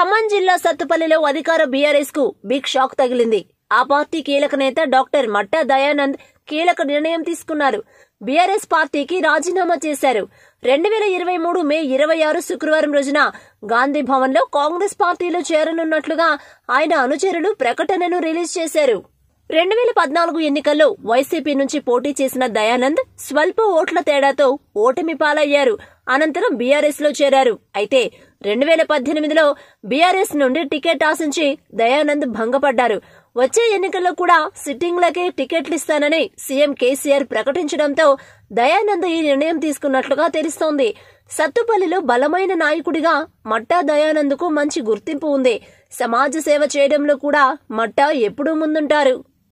ఖమ్మం జిల్లా సత్తుపల్లిలో అధికార బీఆర్ఎస్ కు బిగ్ షాక్ తగిలింది ఆ పార్టీ కీలక నేత డాక్టర్ మట్టా దయానంద్ కీలక నిర్ణయం తీసుకున్నారు బీఆర్ఎస్ పార్టీకి రాజీనామా చేశారు రెండు వేల ఇరవై మూడు మే ఇరవై ఆరు శుక్రవారం రోజున గాంధీ భవన్ లో కాంగ్రెస్ పార్టీలో చేరనున్నట్లుగా ఆయన అనుచరులు ప్రకటనను రిలీజ్ చేశారు రెండు వేల పద్నాలుగు ఎన్నికల్లో వైసీపీ నుంచి పోటీ చేసిన దయానంద్ స్వల్ప ఓట్ల తేడాతో ఓటమి పాలయ్యారు అనంతరం బీఆర్ఎస్ లో చేరారు అయితే రెండు వేల పద్దెనిమిదిలో బీఆర్ఎస్ నుండి టికెట్ ఆశించి దయానంద్ భంగపడ్డారు వచ్చే ఎన్నికల్లో కూడా సిట్టింగ్లకే టికెట్లు ఇస్తానని సీఎం కేసీఆర్ ప్రకటించడంతో దయానంద్ ఈ నిర్ణయం తీసుకున్నట్లుగా తెలుస్తోంది సత్తుపల్లిలో బలమైన నాయకుడిగా మట్టా దయానంద్కు మంచి గుర్తింపు ఉంది సమాజ సేవ చేయడంలో కూడా మట్టా ఎప్పుడూ ముందుంటారు